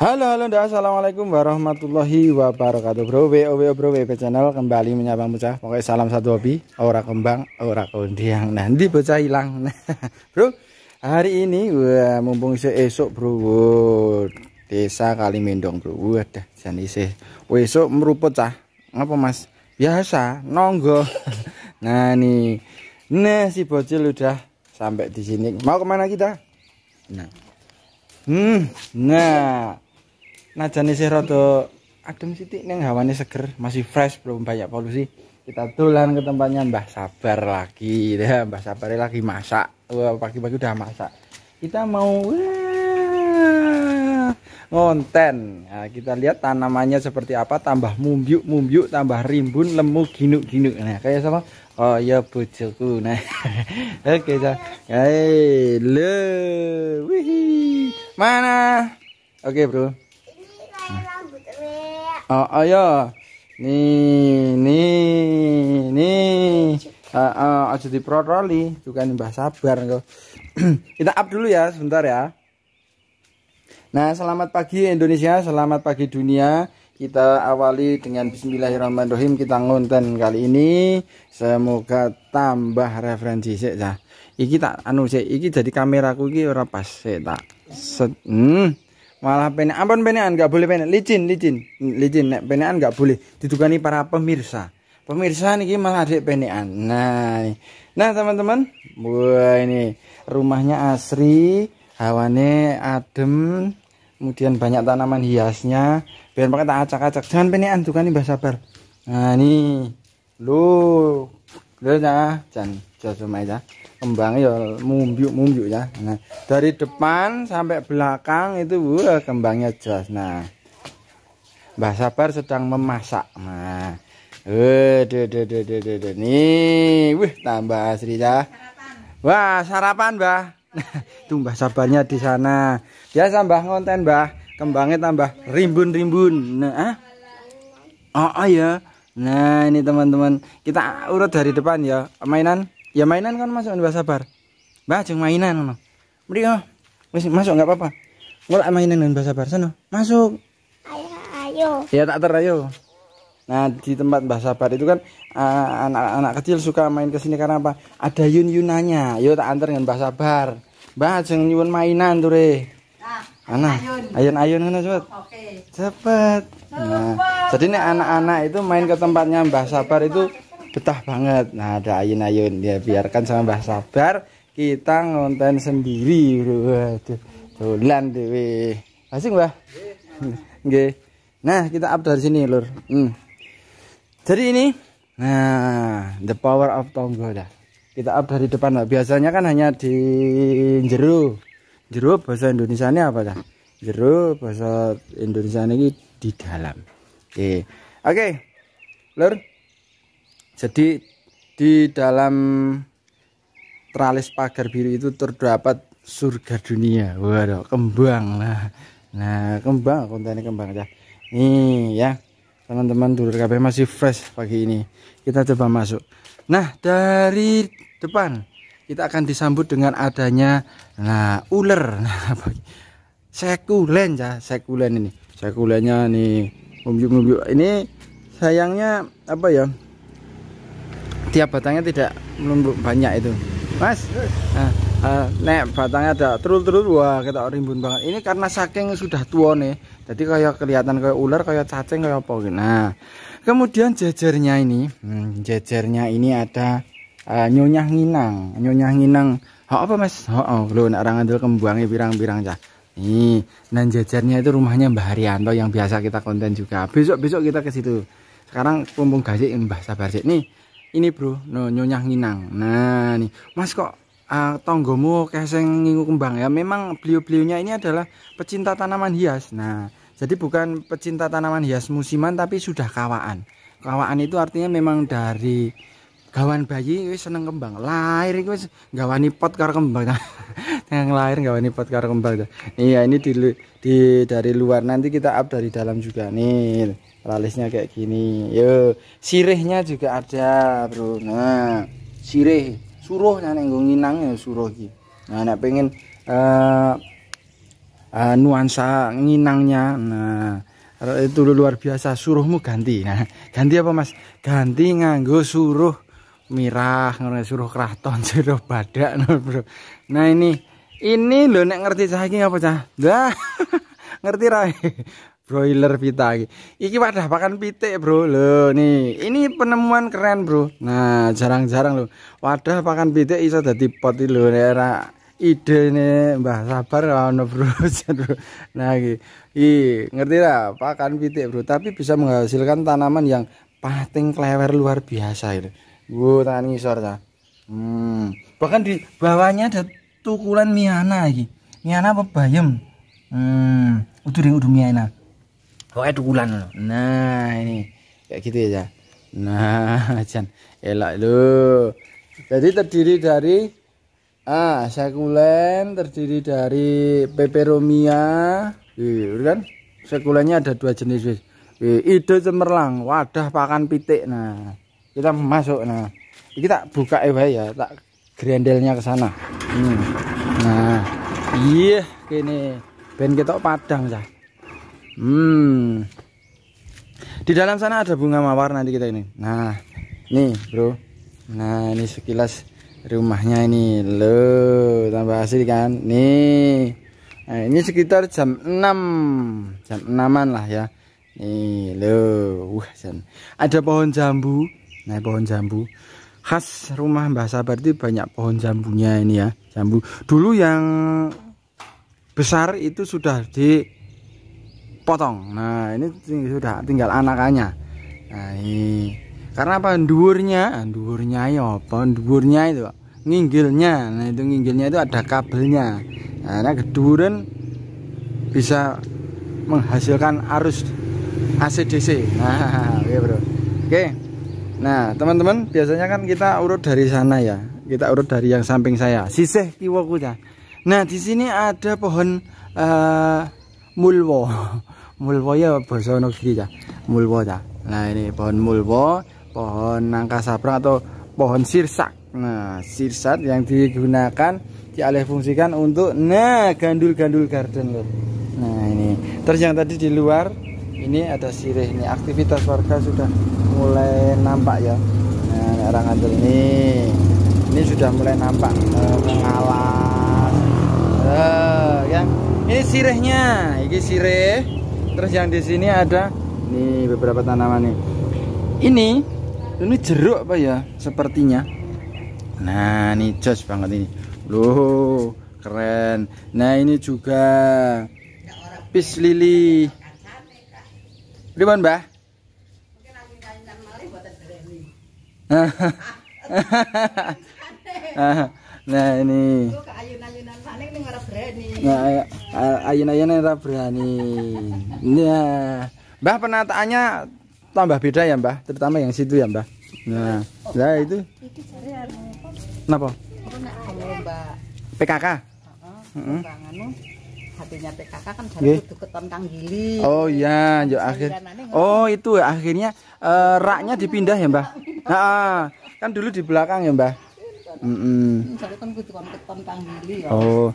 Halo halo dan assalamualaikum warahmatullahi wabarakatuh bro WO bro WP channel kembali menyapa bocah pokoknya salam satu hobi ora kembang ora kondiang nanti bocah hilang nah, bro hari ini wah mumpung esok bro wah, desa Kalimendong bro wah dah jadi se esok meruput cah ngapa mas biasa nonggo nah nih nah si bocil udah sampai di sini mau kemana kita nah hmm nah najane sih rada adem sithik Ini hawane seger, masih fresh belum banyak polusi. Kita tulan ke tempatnya Mbah Sabar lagi. Ya, Mbah Sabar lagi masak. pagi-pagi udah masak. Kita mau ngonten. Nah, kita lihat tanamannya seperti apa, tambah mumbyuk-mumbyuk, tambah rimbun, lemu, ginuk-ginuk. Nah, kayak sama Oh ya bujuku Nah. Oke, ya Hey Hei, le. Mana? Oke, okay, Bro. Ah, ayo. Ya. Nih, nih, nih. Ah, ah, aja di tuh kan mbah sabar kok. Kita up dulu ya, sebentar ya. Nah, selamat pagi Indonesia, selamat pagi dunia. Kita awali dengan Bismillahirrahmanirrahim. Kita ngonten kali ini. Semoga tambah referensi sik ya. Iki tak anu sih, iki jadi kameraku iki ora pas sih tak. Set, hmm malah penek ampun penekan nggak boleh penek licin licin licin nek penekan nggak boleh ditugani para pemirsa pemirsa nih malah adik penekan nah ini. nah teman-teman wah ini rumahnya asri hawane adem kemudian banyak tanaman hiasnya biar pakai tak acak-acak jangan penekan kan mbah sabar nah ini lu lu nah ya. jangan ya, jangan cuma aja ya kembangnya ya mumbyuk-mumbyuk ya. Nah, dari depan sampai belakang itu wah kembangnya jelas. Nah, Mbah Sabar sedang memasak. Nah, waduh, eh, de de de de de nih, wih tambah asri ya. Wah sarapan Mbah. Tuh Mbah Sabarnya di sana. Dia tambah konten Mbah, kembangnya tambah rimbun-rimbun. Nah, oh, oh ya. Nah ini teman-teman kita urut dari depan ya mainan ya mainan kan masuk nggak sabar jeng mainan no beri oh masuk nggak apa-apa ngolak mainan bahasa bar sana masuk ayo ayo ya tak terayu. nah di tempat bahasa bar itu kan eh, anak-anak uh, kecil suka main kesini karena apa ada yun yunanya yo tak antar dengan bahasa bar bah jeng nyuwun mainan tuh re nah, ayun ayun kan cepet cepet nah, jadi ini anak-anak itu main ke tempatnya Mbah Sabar itu betah banget nah ada ayun-ayun ya biarkan sama Mbah Sabar kita ngonten sendiri waduh dolan dewe asing Mbah oke, nah kita up dari sini lur hmm. jadi ini nah the power of tonggo dah kita up dari depan lah biasanya kan hanya di jeru jeru bahasa Indonesia ini apa dah jeru bahasa Indonesia ini di dalam oke okay. oke okay. lur jadi di dalam tralis pagar biru itu terdapat surga dunia. Waduh, kembang lah. Nah, kembang konten ini kembang aja. Nih ya, teman-teman dulur KB masih fresh pagi ini. Kita coba masuk. Nah, dari depan kita akan disambut dengan adanya nah ular nah, sekulen ya sekulen ini sekulenya nih umbiuk umbiuk ini sayangnya apa ya tiap batangnya tidak menumbuk banyak itu mas nah, uh, nek batangnya ada terus-terus wah kita rimbun banget ini karena saking sudah tua nih jadi kayak kelihatan kayak ular kayak cacing kayak apa gitu nah kemudian jejernya ini hmm, jejernya ini ada uh, eh, nyonya nginang nyonya nginang oh, apa mas oh, oh lo nak rangandel kembuangnya birang-birang ya nih dan jejernya itu rumahnya Mbah Haryanto yang biasa kita konten juga besok-besok kita ke situ sekarang kumpul gasik Mbah Sabar sih nih ini bro no, nyonya nginang nah nih mas kok uh, ah, tonggomu keseng ngingu kembang ya memang beliau-beliaunya ini adalah pecinta tanaman hias nah jadi bukan pecinta tanaman hias musiman tapi sudah kawaan kawaan itu artinya memang dari gawan bayi wis seneng kembang lahir iku wis gawani pot karo kembang yang lahir gawani pot karo kembang iya ini di, di dari luar nanti kita up dari dalam juga nih Ralisnya kayak gini yo sirihnya juga ada bro nah sirih suruh nek nggo nginang ya suruh gitu. nah nek pengen uh, uh, nuansa nginangnya nah itu luar biasa suruhmu ganti nah ganti apa mas ganti nganggo suruh mirah suruh keraton suruh badak nah, bro nah ini ini lo nek ngerti cah apa cah dah ngerti rai broiler pita iki. Iki wadah pakan pitik, Bro. lo nih. Ini penemuan keren, Bro. Nah, jarang-jarang lo Wadah pakan pitik iso dadi pot iki lho era ide nih Mbah sabar ono Bro. nah, iki. I, ngerti lah pakan pitik, Bro, tapi bisa menghasilkan tanaman yang pating klewer luar biasa itu. Wo, tangan ngisor Hmm. Bahkan di bawahnya ada tukulan miana iki. Miana apa bayem? Hmm, udah udah miana pokoknya oh, dukulan nah ini kayak gitu ya nah Jan elak lu jadi terdiri dari ah sekulen terdiri dari peperomia Wih, kan sekulennya ada dua jenis wis ide cemerlang wadah pakan pitik nah kita masuk nah kita buka ewe eh, ya tak grendelnya ke sana hmm. nah iya gini ben ketok padang ya Hmm. Di dalam sana ada bunga mawar nanti kita ini. Nah, nih bro. Nah, ini sekilas rumahnya ini. Loh, tambah asli kan? Nih. Nah, ini sekitar jam 6. Jam 6 lah ya. Nih, loh. Wah, uh, ada pohon jambu. Nah, pohon jambu khas rumah Mbah Sabar itu banyak pohon jambunya ini ya jambu dulu yang besar itu sudah di potong. nah ini sudah tinggal anakannya nah ini karena apa duurnya ah, duurnya ya apa duurnya itu nginggilnya nah itu nginggilnya itu ada kabelnya karena geduren bisa menghasilkan arus ACDC nah oke iya, bro oke nah teman-teman biasanya kan kita urut dari sana ya kita urut dari yang samping saya sisih kiwaku ya nah di sini ada pohon uh, mulwo mulwo ya bahasa negeri ya mulwo ya nah ini pohon mulwo pohon nangka saprang atau pohon sirsak nah sirsat yang digunakan dialih fungsikan untuk nah gandul-gandul garden loh nah ini terus yang tadi di luar ini ada sirih ini aktivitas warga sudah mulai nampak ya nah orang arah ini ini sudah mulai nampak eh, mengalas uh, eh, yang ini sirihnya, ini sirih. terus yang di sini ada ini beberapa tanaman nih ini ini jeruk apa ya sepertinya nah ini jos banget ini loh keren nah ini juga pis lili Ribuan mbah nah ini nah ya ayun-ayun ora berani. Nah, Mbah penataannya tambah beda ya, Mbah, terutama yang situ ya, Mbah. Nah, ya itu. kenapa PKK. PKK kan Oh iya, yo akhir. Oh, itu akhirnya uh, raknya dipindah ya, Mbah. Nah, kan dulu di belakang ya, Mbah. Mm Kan ya. Oh.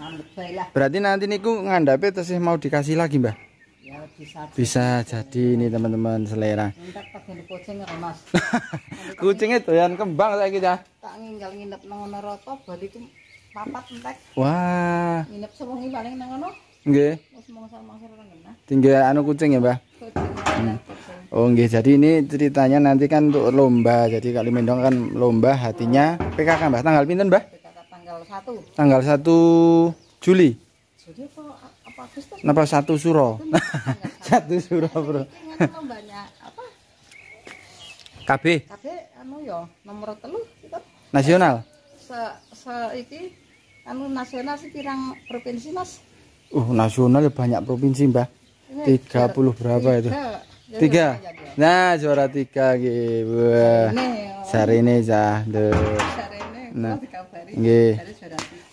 Berarti nanti niku ngandhape terus mau dikasih lagi, Mbah. Ya, bisa, jadi ini teman-teman selera. Kucing, itu ya, Kucingnya doyan kembang saya kita. Gitu ya. nginep Wah. Tinggal anu kucing ya, Mbah. Hmm. Oh nggih, jadi ini ceritanya nanti kan untuk lomba. Jadi kali mendong kan lomba hatinya PKK kan, Mbah. Tanggal pinten Mbah? Kan tanggal 1. Tanggal 1 Juli. Juli apa, apa Agustus? Napa 1 Suro? 1 Suro, Bro. Kan lombanya apa? KB. KB anu ya nomor 3 kita. Nasional. Se, se iki anu nasional sih pirang provinsi, Mas? Uh, nasional ya banyak provinsi, Mbah. 30 iya, berapa itu? tiga nah juara tiga gitu sari ini jah nah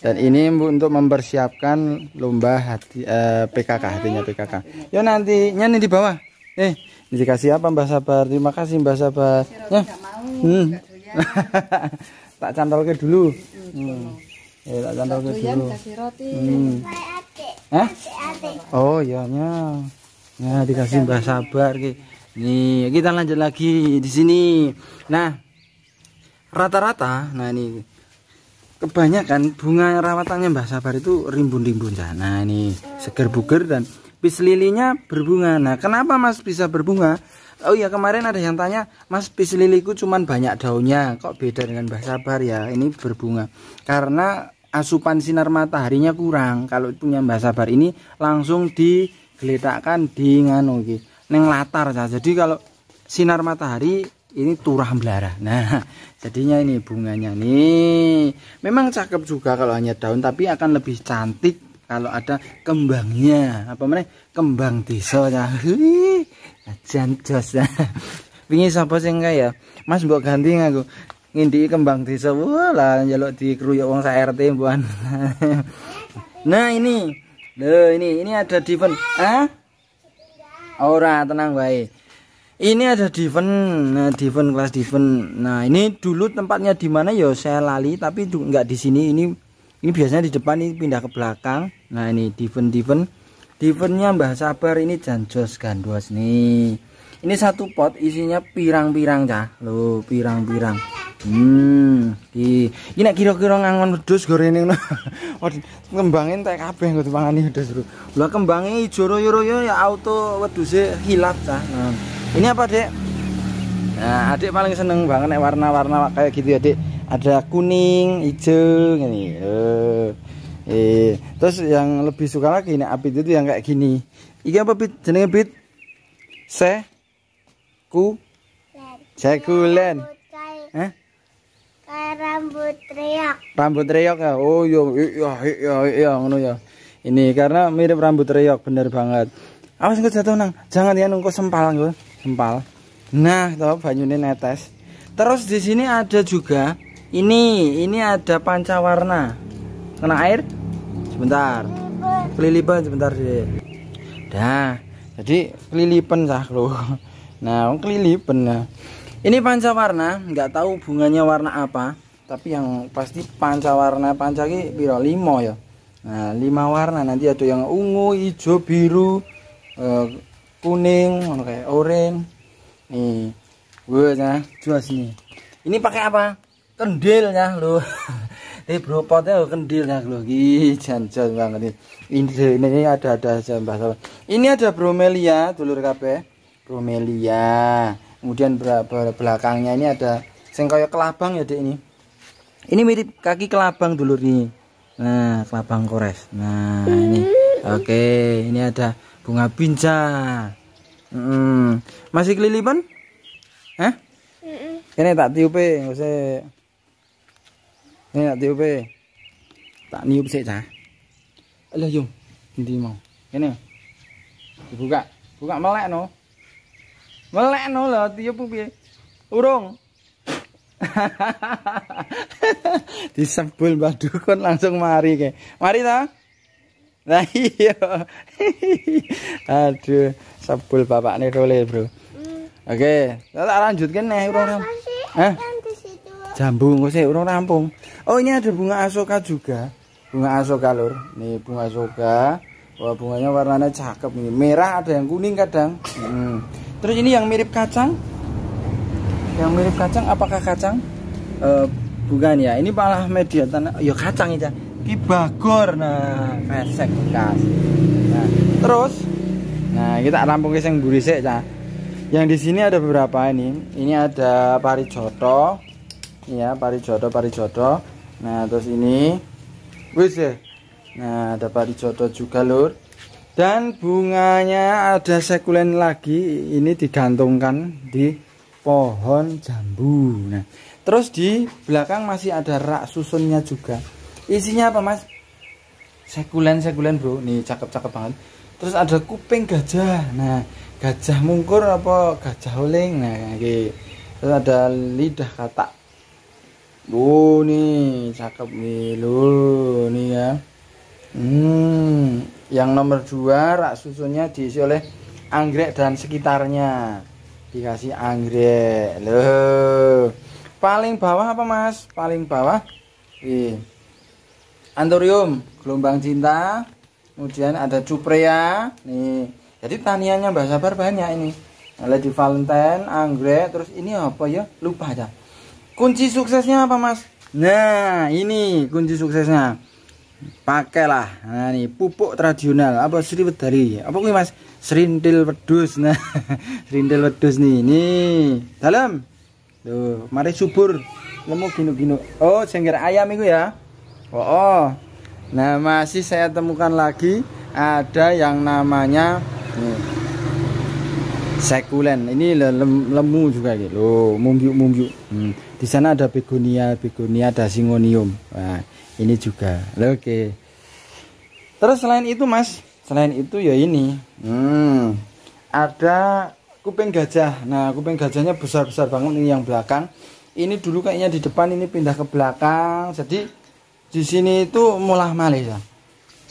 dan ini untuk mempersiapkan lomba hati eh, PKK hatinya PKK yo nantinya nih di bawah eh dikasih apa Mbak Sabar terima kasih Mbak Sabar ya. hmm. tak cantol ke iya, dulu hmm. eh, tak cantol ke dulu hmm. Eh? oh iya nyam Nah dikasih mbah sabar ki nih kita lanjut lagi di sini nah rata-rata nah ini kebanyakan bunga rawatannya mbah sabar itu rimbun-rimbun Nah, nah ini seger buger dan pis lilinya berbunga nah kenapa mas bisa berbunga Oh iya kemarin ada yang tanya Mas pis liliku cuman banyak daunnya Kok beda dengan mbah sabar ya Ini berbunga Karena asupan sinar mataharinya kurang kalau punya mbah sabar ini langsung di diletakkan di nganu iki neng latar saja. Jadi kalau sinar matahari ini turah belara. Nah, jadinya ini bunganya nih. Memang cakep juga kalau hanya daun, tapi akan lebih cantik kalau ada kembangnya. Apa namanya? Kembang desa ya. Ajan jos. siapa sih enggak ya? Mas mbok ganti aku. Ngindi kembang desa. Wah, lah njaluk dikeruyuk wong sak RT mbuan. nah, ini Loh, ini ini ada diven. ah Ora, tenang baik Ini ada diven, nah, diven kelas diven. Nah, ini dulu tempatnya di mana ya saya lali, tapi nggak di sini. Ini ini biasanya di depan ini pindah ke belakang. Nah, ini diven diven. Divennya Mbah Sabar ini Janjos Gandos nih. Ini satu pot isinya pirang-pirang cah. Loh, pirang-pirang. Hmm, di ini nek kira-kira ngangon wedhus gorene ngono. Kembangin tak kabeh nggo dipangani wedhus, Bro. Lah kembange ijo royo-royo ya auto wedhuse hilap ta. Nah. Ini apa, Dek? Nah, Adik paling seneng banget nek warna-warna kayak gitu ya, Dek. Ada kuning, hijau gini. Eh. eh. Terus yang lebih suka lagi nek api itu yang kayak gini. Iki apa, bit? Jenenge Pit? Se ku Sekulen rambut reok. Rambut reok ya. Oh iya iya, iya iya iya ngono ya. Ini karena mirip rambut reok bener banget. Awas engko jatuh nang. Jangan ya nungko sempal engko. Sempal. Nah, toh banyune netes. Terus di sini ada juga ini, ini ada panca warna. Kena air? Sebentar. Kelilipan sebentar sih. Dah. Jadi kelilipan sah lo. Nah, kelilipan nah ini panca warna nggak tahu bunganya warna apa tapi yang pasti panca warna panca ini biru limo ya nah lima warna nanti ada yang ungu hijau biru eh, kuning kayak orange nih gue ya, jelas sini ini pakai apa kendil ya lo ini bro potnya kendil ya lo jangan banget ini ini ada ada jam mbak ini ada bromelia dulur kape, bromelia kemudian belakangnya ini ada sengkoyok kelabang ya dek ini ini mirip kaki kelabang dulu nih nah kelabang kores nah ini oke ini ada bunga binca hmm. masih kelilipan eh ini tak tiup eh, ini tak tiup eh. tak niup sih cah alah nanti mau ini dibuka buka melek no melek no lah pun piye urung disebul mbah dukun langsung mari ke mari ta nah iya aduh sebul bapak nih role bro hmm. oke kita lanjutkan nih urung eh jambu nggak sih urung rampung oh ini ada bunga asoka juga bunga asoka lur nih bunga asoka wah bunganya warnanya cakep nih merah ada yang kuning kadang hmm. Terus ini yang mirip kacang? Yang mirip kacang apakah kacang? E, bukan ya. Ini malah media tanah. Ya kacang aja. Ki bagor nah, pesek bekas. Nah, terus nah kita rampung yang mburi ya. Yang di sini ada beberapa ini. Ini ada pari joto. Ya, pari joto, pari joto. Nah, terus ini wis ya. Nah, ada pari joto juga, Lur dan bunganya ada sekulen lagi ini digantungkan di pohon jambu nah terus di belakang masih ada rak susunnya juga isinya apa mas sekulen sekulen bro nih cakep cakep banget terus ada kuping gajah nah gajah mungkur apa gajah uling? nah kayak terus ada lidah katak oh nih cakep nih lo nih ya Hmm, yang nomor dua rak susunya diisi oleh anggrek dan sekitarnya. Dikasih anggrek. Loh. Paling bawah apa, Mas? Paling bawah. Ih. Iya. anthurium, gelombang cinta. Kemudian ada cuprea. Nih. Jadi taniannya Mbak Sabar banyak ini. Lady Valentine, anggrek, terus ini apa ya? Lupa aja. Kunci suksesnya apa, Mas? Nah, ini kunci suksesnya pakailah nah ini pupuk tradisional apa sri wedari apa ini mas serintil wedus nah serintil wedus nih ini dalam tuh mari subur lemu gino-gino oh sengger ayam itu ya oh, oh nah masih saya temukan lagi ada yang namanya nih, sekulen ini lem, lemu juga gitu loh mumbiuk mumbiuk hmm. di sana ada begonia begonia singonium nah ini juga oke okay. terus selain itu mas selain itu ya ini hmm, ada kuping gajah nah kuping gajahnya besar besar banget ini yang belakang ini dulu kayaknya di depan ini pindah ke belakang jadi di sini itu mulah malih ya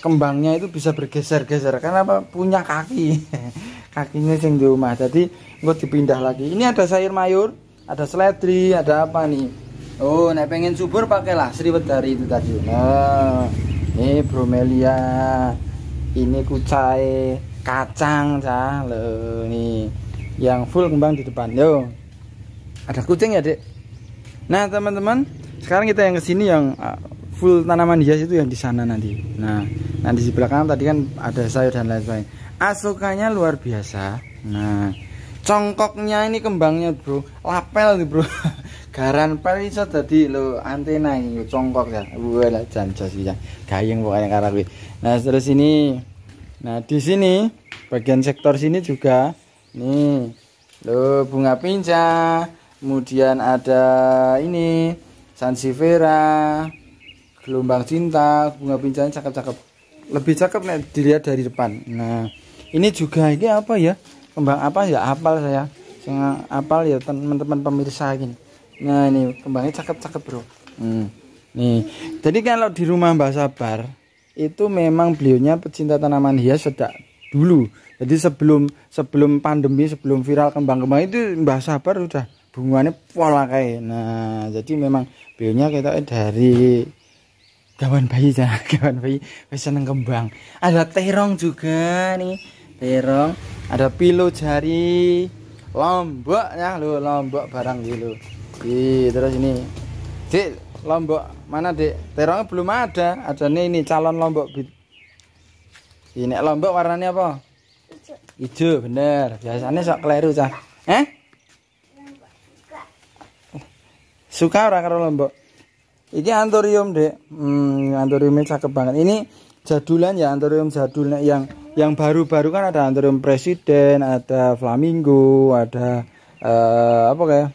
kembangnya itu bisa bergeser-geser karena apa punya kaki kakinya sing di rumah jadi gue dipindah lagi ini ada sayur mayur ada seledri ada apa nih oh nek pengen subur pakailah seribet dari itu tadi nah ini eh, bromelia ini kucai kacang cah lo nih yang full kembang di depan yo ada kucing ya dek nah teman-teman sekarang kita yang kesini yang ah, full tanaman hias itu yang di sana nanti nah nanti di belakang kan tadi kan ada sayur dan lain lain asukannya luar biasa nah congkoknya ini kembangnya bro lapel nih bro garan pel iso dadi lho antena iki congkok ya. Wah, lah janjo sih ya Gayeng pokoke karo kuwi. Nah, terus ini nah di sini bagian sektor sini juga nih lo bunga pinca, kemudian ada ini sansifera gelombang cinta, bunga pincanya cakep-cakep. Lebih cakep nih dilihat dari depan. Nah, ini juga ini apa ya? Kembang apa ya? Apal saya. Saya apal ya teman-teman pemirsa gini Nah ini kembangnya cakep-cakep bro. Hmm. Nih, jadi kan kalau di rumah Mbak Sabar itu memang beliaunya pecinta tanaman hias sejak dulu. Jadi sebelum sebelum pandemi, sebelum viral kembang-kembang itu Mbak Sabar sudah bunganya pola kayak. Nah, jadi memang beliaunya kita dari kawan bayi ya, kawan bayi seneng kembang. Ada terong juga nih, terong. Ada pilu jari, lombok ya, lo lombok barang dulu di iya, terus ini. Dek, lombok mana, Dek? Terongnya belum ada. ada nih ini calon lombok. Ini lombok warnanya apa? Hijau. Hijau, bener. Biasanya sok keliru, Cah. Eh? suka. Suka orang karo lombok. Ini anthurium Dek. Hmm, anthuriumnya cakep banget. Ini jadulan ya, anthurium jadulnya yang yang baru-baru kan ada anthurium presiden, ada flamingo, ada uh, apa kayak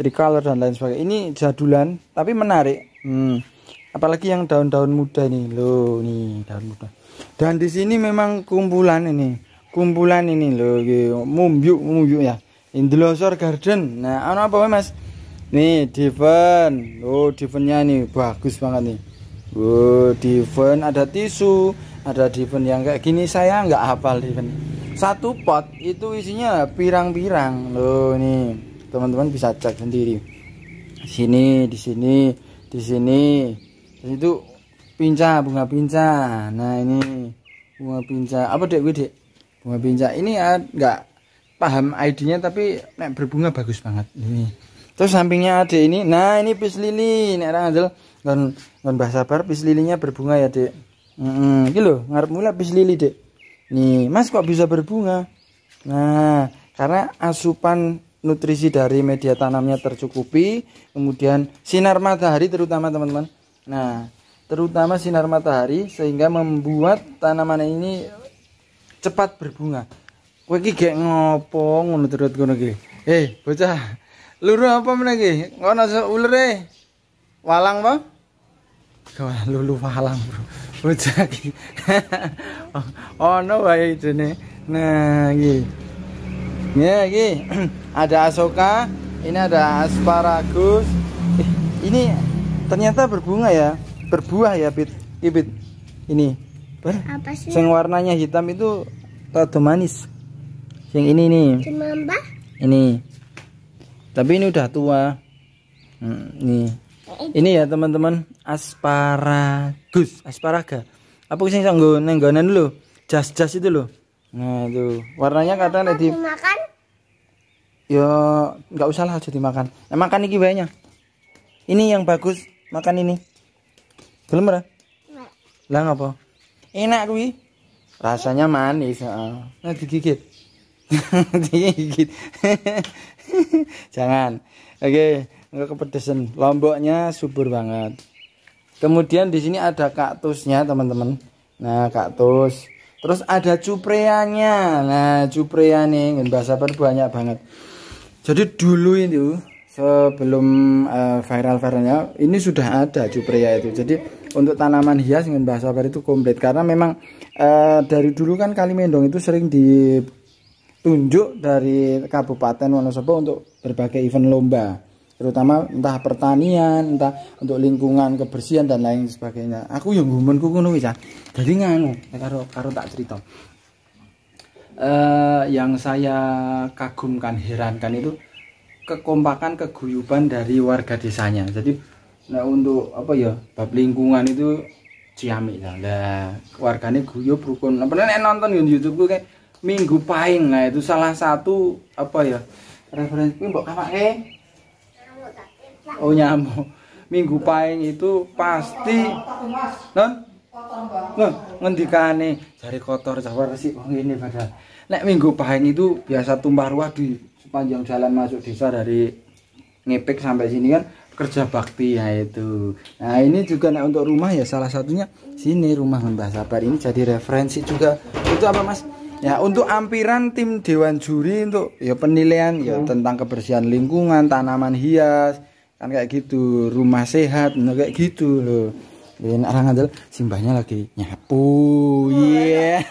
tricolor dan lain sebagainya ini jadulan tapi menarik hmm. apalagi yang daun-daun muda nih loh nih daun muda dan di sini memang kumpulan ini kumpulan ini loh gitu. mumbyuk mumbyuk ya indelosor Garden nah apa anu apa mas nih diven oh divennya nih bagus banget nih oh diven ada tisu ada diven yang kayak gini saya nggak hafal diven satu pot itu isinya pirang-pirang loh nih teman-teman bisa cek sendiri sini di sini di sini itu pinca bunga pinca nah ini bunga pinca apa dek gue dek bunga pinca ini ya paham ID-nya tapi nek berbunga bagus banget ini terus sampingnya ada ini nah ini pis lili nek orang adel non non bahasa bar pis lilinya berbunga ya dek mm -mm. gitu ngarep mula pis lili dek nih mas kok bisa berbunga nah karena asupan nutrisi dari media tanamnya tercukupi, kemudian sinar matahari terutama teman-teman. Nah, terutama sinar matahari sehingga membuat tanaman ini cepat berbunga. Kowe iki gek ngopo ngono terus ngono Hei, eh, bocah. Luru apa meneh iki? Ngono ulere. Walang apa? kawan lulu walang, Bro. Bocah iki. Ono wae nih Nah, iki ya ini ada asoka ini ada asparagus eh, ini ternyata berbunga ya berbuah ya bit ibit ini ber apa sih yang warnanya hitam itu rada manis yang ini nih ini tapi ini udah tua hmm, nih ini ya teman-teman asparagus asparaga apa sih yang nenggonan dulu jas-jas itu loh Nah itu warnanya kadang ada di. Makan? Ya nggak usah lah jadi makan. Nah, makan ini banyak. Ini yang bagus makan ini. Belum lah? Lah ngapa? Enak kuwi. Rasanya manis, Nah, digigit. digigit. Jangan. Oke, enggak kepedesan. Lomboknya subur banget. Kemudian di sini ada kaktusnya, teman-teman. Nah, kaktus. Terus ada cupreanya, Nah, cuprean ingin bahasa per banyak banget. Jadi dulu itu sebelum uh, eh, viral viralnya ini sudah ada cuprea itu. Jadi untuk tanaman hias dengan bahasa per itu komplit karena memang uh, dari dulu kan Kalimendong itu sering ditunjuk dari Kabupaten Wonosobo untuk berbagai event lomba terutama entah pertanian entah untuk lingkungan kebersihan dan lain sebagainya aku yang kuku ngono wis jadi nganu ya karo karo tak cerita uh, yang saya kagumkan herankan itu kekompakan keguyuban dari warga desanya jadi nah untuk apa ya bab lingkungan itu ciamik lah nah, warganya guyup rukun nah, pernah nonton di YouTube gue kayak Minggu Pahing lah itu salah satu apa ya referensi mbok eh oh nyamuk minggu paing itu pasti non nah, non nah, ngendikane jari kotor jawa sih oh, ini pada nek minggu paing itu biasa tumpah ruah di sepanjang jalan masuk desa dari ngepek sampai sini kan kerja bakti ya itu nah ini juga nah, untuk rumah ya salah satunya sini rumah Mbah Sabar ini jadi referensi juga itu apa mas Ya untuk ampiran tim dewan juri untuk ya penilaian ya hmm. tentang kebersihan lingkungan, tanaman hias, kan kayak gitu rumah sehat nah, kayak gitu loh dan orang ngandel simbahnya lagi nyapu iya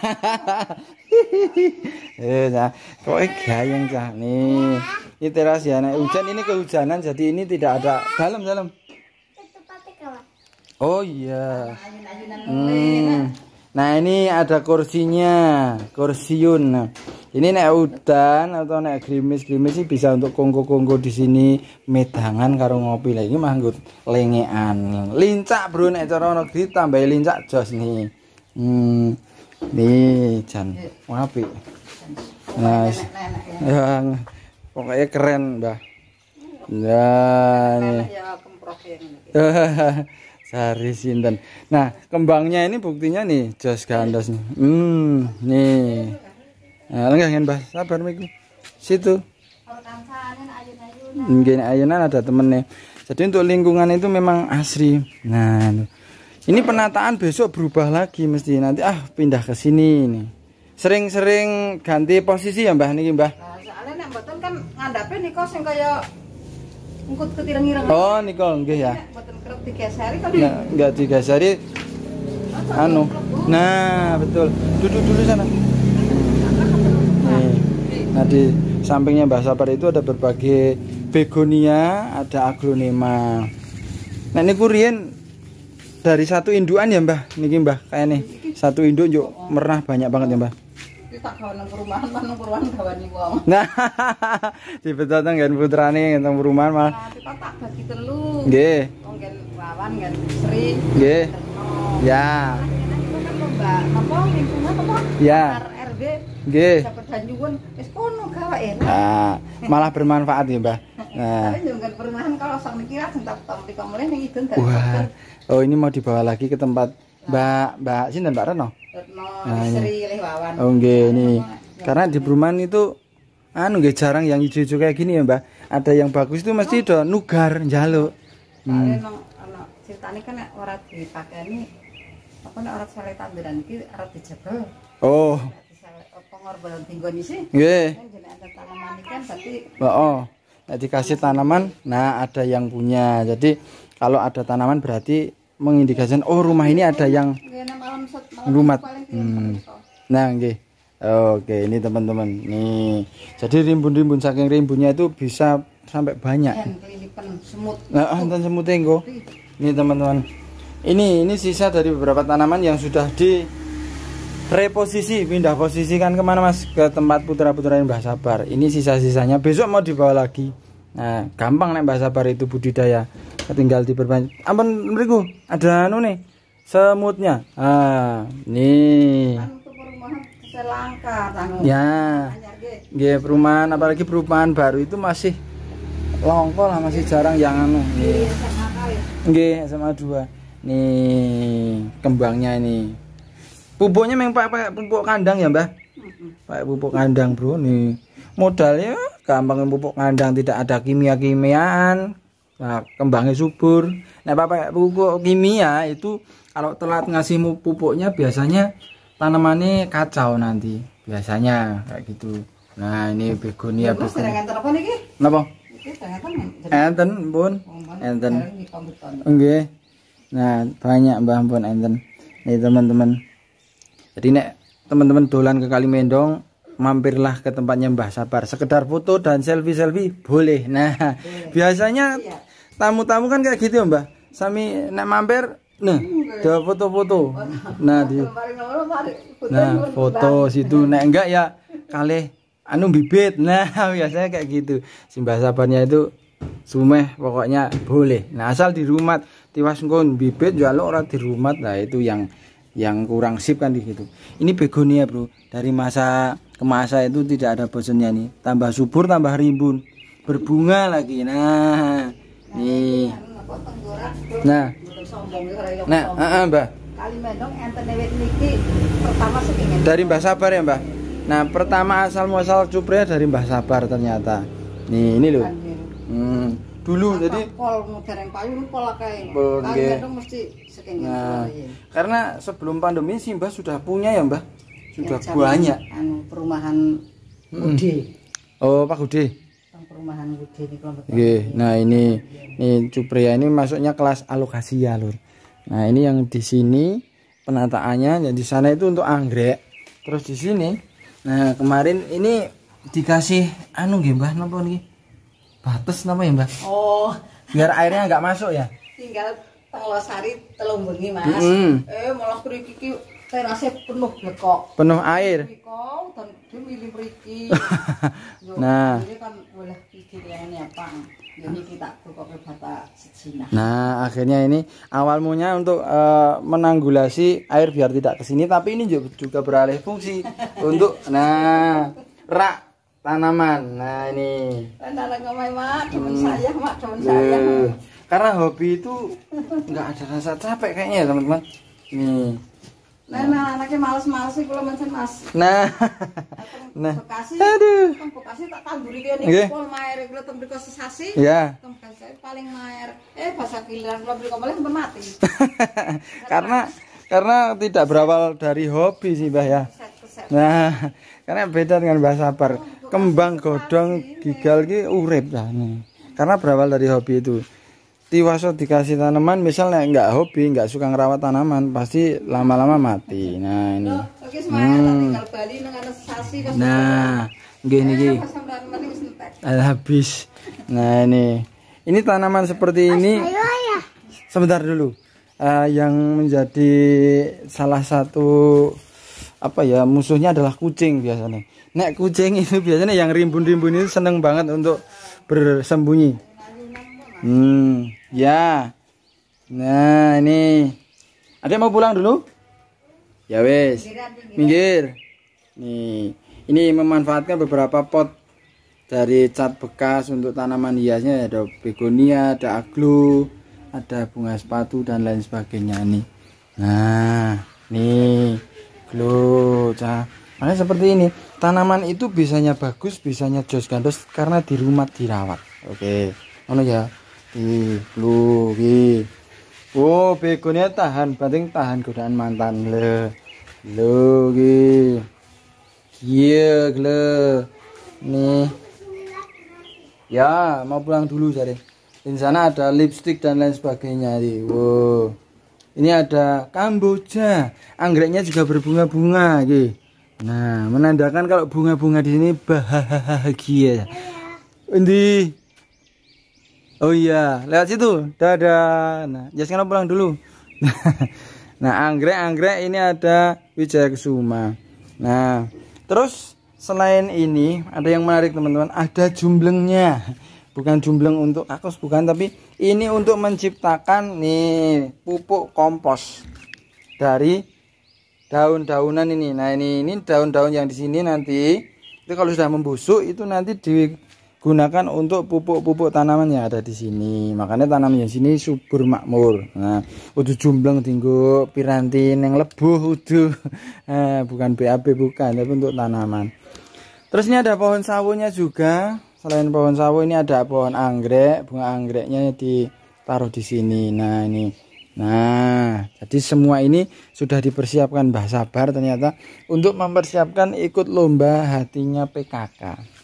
Eh, nah kok gayeng cah nih ini rahasia ya nah, hujan ini kehujanan jadi ini tidak ada dalam dalam oh iya hmm. Nah ini ada kursinya, kursiun. nah Ini naik udan atau naik grimis grimis sih bisa untuk kongko kongko di sini medangan karo ngopi lagi mah gue lengean. Lincak bro naik cara negeri tambah lincak jos nih. Hmm, nih chan ngopi Nah, yang pokoknya keren dah Nah, ya, ya, ini. Sari sinten nah kembangnya ini buktinya nih jos gandos nih hmm nih nah, enggak kan bah sabar miku situ mungkin ayunan ada temennya jadi untuk lingkungan itu memang asri nah ini penataan besok berubah lagi mesti nanti ah pindah ke sini nih sering-sering ganti posisi ya mbah nih mbah nah, soalnya yang betul kan ngadapin nih kos kayak ngkut ketirang-irang. Oh, Nikol, nggih ya. Iya, mboten kerep digeseri kali. enggak nah, digeseri. Anu. Nah, betul. Duduk dulu sana. Nah, nah di sampingnya Mbah Sapar itu ada berbagai begonia, ada aglonema. Nah, ini kurien dari satu induan ya, Mbah. Niki Mbah kayak nih. Satu induk yuk merah banyak banget ya, Mbah tak kawan nang perumahan, mah nang perumahan gawani wong. Nah. Tiba-tiba nang nggen putrane nang perumahan malah. Kita tak bagi telu. Nggih. Wong oh, nggen wawan nggen Sri. Nggih. Ya. Kan lomba apa lingkungan apa? Ya. RW. Nggih. Dapat danjuwun wis kono gawake. Nah, malah bermanfaat ya, Mbah. Nah. Tapi jangan perumahan kalau sang niki lah tak tak mriko mulih Wah. Oh, ini mau dibawa lagi ke tempat Mbak Mbak sinten Mbak Reno? Retno nah, Sri iya. Lehwawan. Oh nggih ini. Karena di perumahan itu anu nggih jarang yang hijau-hijau kayak gini ya, Mbak. Ada yang bagus itu mesti udah nugar njaluk. Hmm. Soalnya ceritanya kan ora dipakani apa nek ora saleh tanduran iki ora dijebel. Oh. Pengorbanan tinggoni sih. Nggih. Kan jenengan tanaman iki kan berarti Heeh. Oh, oh. Nah, dikasih tanaman, nah ada yang punya. Jadi kalau ada tanaman berarti mengindikasikan oh rumah ini ada yang lumat. Hmm. Nah, nggih. Oke, ini teman-teman. Nih. Jadi rimbun-rimbun saking rimbunnya itu bisa sampai banyak. Nah, ah, anten semut engko. Ini teman-teman. Ini ini sisa dari beberapa tanaman yang sudah di reposisi, pindah posisikan kemana Mas? Ke tempat putra-putra yang bahasa Sabar. Ini sisa-sisanya besok mau dibawa lagi. Nah, gampang nih bahasa bar itu budidaya. Tinggal diperbanyak. Ampun mriku, ada anu nih semutnya. Ah, nih. Anu langka, ya, Ge perumahan apalagi perumahan baru itu masih longkol lah masih jarang yang anu. Ge iya, sama dua Nih, kembangnya ini. Pupuknya memang pakai pupuk kandang ya, Mbah? Pakai pupuk kandang, Bro, nih modalnya gampang pupuk kandang tidak ada kimia-kimiaan nah, kembangnya subur nah bapak pupuk kimia itu kalau telat ngasih pupuknya biasanya tanamannya kacau nanti biasanya kayak gitu nah ini begonia biasanya kenapa? enten pun enten oke nah banyak mbah pun enten nih teman-teman jadi nek teman-teman dolan ke Kalimendong mampirlah ke tempatnya Mbah Sabar. Sekedar foto dan selfie-selfie boleh. Nah, boleh. biasanya iya. tamu-tamu kan kayak gitu ya, Mbah. Sami nak mampir Nah, do foto-foto. Nah, di, nah, foto situ. Nah, enggak ya, kali anu bibit. Nah, biasanya kayak gitu. Simbah sabarnya itu sumeh pokoknya boleh. Nah, asal di rumah tiwas ngon bibit jual orang di rumah. Nah, itu yang yang kurang sip kan di situ. Ini begonia, Bro. Dari masa kemasa itu tidak ada bosennya nih tambah subur tambah rimbun berbunga lagi nah nih nah nah ah, ah, mbah dari mbah sabar ya mbah nah pertama asal muasal cupre dari mbah sabar ternyata nih ini loh hmm. dulu Apa, jadi pol modern payu pola kayak pol, mesti nah, karena sebelum pandemi sih mbah sudah punya ya mbah sudah yang banyak anu, perumahan UD hmm. oh Pak UD perumahan UD ini kelompok okay. nah ini ini Cupria ini masuknya kelas alokasi ya lur nah ini yang di sini penataannya jadi sana itu untuk anggrek terus di sini nah kemarin ini dikasih anu gembah Mbah napa nih batas napa ya Mbah oh biar airnya nggak masuk ya tinggal telosari telung bengi Mas mm eh malah kru kiki terasnya penuh ya, kok Penuh air. dan dia milih nah. kan boleh Jadi ya, ya, kita bata Nah, akhirnya ini awal mulanya untuk uh, menanggulasi air biar tidak ke sini tapi ini juga, juga beralih fungsi untuk nah rak tanaman. Nah, ini. hmm. Iya. Karena hobi itu nggak ada rasa capek kayaknya, teman-teman. Nih. Nah, nah anaknya males-males sih kalau mencen Mas. Nah. Nah. Bekasi. Aduh. tak tanduri kene okay. pol maer kula iya. teng paling mayer, Eh bahasa giliran kula mriko malah mati. karena karena tidak berawal dari hobi sih, Mbah ya. Nah, karena beda dengan bahasa Sabar. Oh, Kembang godong gigal ki urip lah. Karena berawal dari hobi itu tiwaso dikasih tanaman misalnya nggak hobi nggak suka ngerawat tanaman pasti lama-lama mati nah ini hmm. nah gini gini habis nah ini ini tanaman seperti ini sebentar dulu uh, yang menjadi salah satu apa ya musuhnya adalah kucing biasanya nek kucing itu biasanya yang rimbun-rimbun itu seneng banget untuk bersembunyi Hmm, ya. Nah, ini. Ada mau pulang dulu? Ya wes. Minggir. Nih, ini memanfaatkan beberapa pot dari cat bekas untuk tanaman hiasnya ada begonia, ada aglo, ada bunga sepatu dan lain sebagainya nih. Nah, nih aglo. Makanya seperti ini. Tanaman itu bisanya bagus, bisanya jos gandos karena di rumah dirawat. Oke. Okay. Ono ya di ki. Oh, begonia tahan, penting tahan godaan mantan le. Lo Iya, le. Nih. Ya, mau pulang dulu cari, Di sana ada lipstick dan lain sebagainya di, Wow. Ini ada kamboja. Anggreknya juga berbunga-bunga gitu. Nah, menandakan kalau bunga-bunga di sini bahagia. ini Oh iya, lewat situ. Dadah. Nah, Jaskan pulang dulu. nah, anggrek-anggrek ini ada Wijaya Kesuma. Nah, terus selain ini ada yang menarik teman-teman, ada jumblengnya. Bukan jumbleng untuk akus bukan, tapi ini untuk menciptakan nih pupuk kompos dari daun-daunan ini. Nah, ini ini daun-daun yang di sini nanti itu kalau sudah membusuk itu nanti di gunakan untuk pupuk-pupuk tanaman yang ada di sini. Makanya tanaman yang sini subur makmur. Nah, udah jumbleng tinggu piranti yang lebuh udah eh, bukan BAB bukan, tapi untuk tanaman. Terus ini ada pohon sawunya juga. Selain pohon sawo ini ada pohon anggrek, bunga anggreknya ditaruh di sini. Nah, ini. Nah, jadi semua ini sudah dipersiapkan Mbah Sabar ternyata untuk mempersiapkan ikut lomba hatinya PKK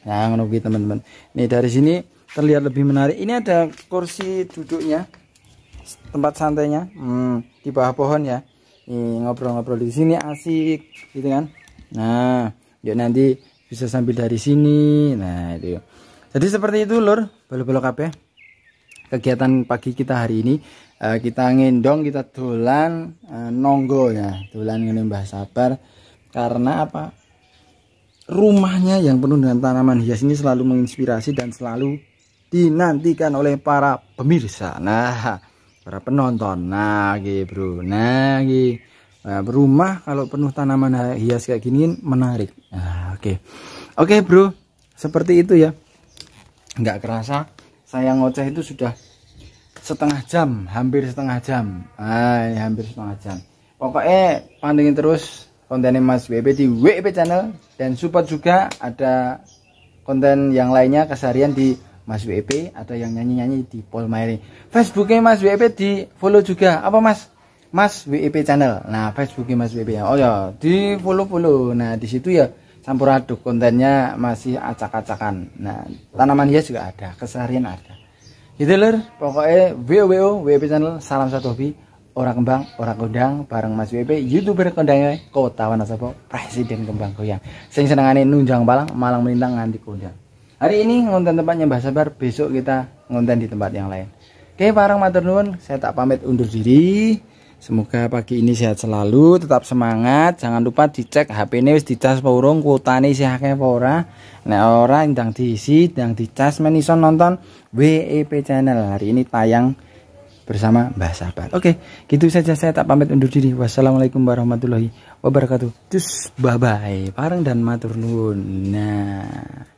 nah ngono teman-teman nih dari sini terlihat lebih menarik ini ada kursi duduknya tempat santainya hmm, di bawah pohon ya ngobrol-ngobrol di sini asik gitu kan nah yuk nanti bisa sambil dari sini nah itu jadi seperti itu lur balo-balo kabeh kegiatan pagi kita hari ini eh, kita ngendong kita dolan nonggol eh, nonggo ya dolan ngene Mbah Sabar karena apa rumahnya yang penuh dengan tanaman hias ini selalu menginspirasi dan selalu dinantikan oleh para pemirsa. Nah, para penonton. Nah, gitu, Bro. Nah, gitu. Nah, rumah kalau penuh tanaman hias kayak gini kan menarik. Nah, oke. Okay. Oke, okay, Bro. Seperti itu ya. Nggak kerasa saya ngoceh itu sudah setengah jam, hampir setengah jam. Ay, hampir setengah jam. Pokoknya pandangin terus kontennya Mas WP di WP channel dan support juga ada konten yang lainnya keseharian di Mas WP atau yang nyanyi-nyanyi di Paul Mary Facebooknya Mas WP di follow juga apa Mas? Mas WP channel. Nah Facebooknya Mas WP ya. Oh ya di follow follow. Nah di situ ya campur aduk kontennya masih acak-acakan. Nah tanaman hias juga ada, keseharian ada. Itu lor pokoknya WWO WP channel salam satu hobi orang kembang, orang kondang, bareng Mas WP, youtuber kondangnya Kota Wonosobo, Presiden Kembang Goyang. Sing senengane nunjang balang, malang melintang nganti kondang. Hari ini ngonten tempatnya Mbah Sabar, besok kita ngonten di tempat yang lain. Oke, bareng matur nuwun, saya tak pamit undur diri. Semoga pagi ini sehat selalu, tetap semangat. Jangan lupa dicek HP ini wis dicas apa urung, kuotane isih akeh apa ora. Nek ora ndang diisi, ndang dicas menison nonton WEP channel. Hari ini tayang bersama Mbah Sabar. Oke, gitu saja saya tak pamit undur diri. Wassalamualaikum warahmatullahi wabarakatuh. Cus, bye-bye. Parang dan matur nuwun. Nah.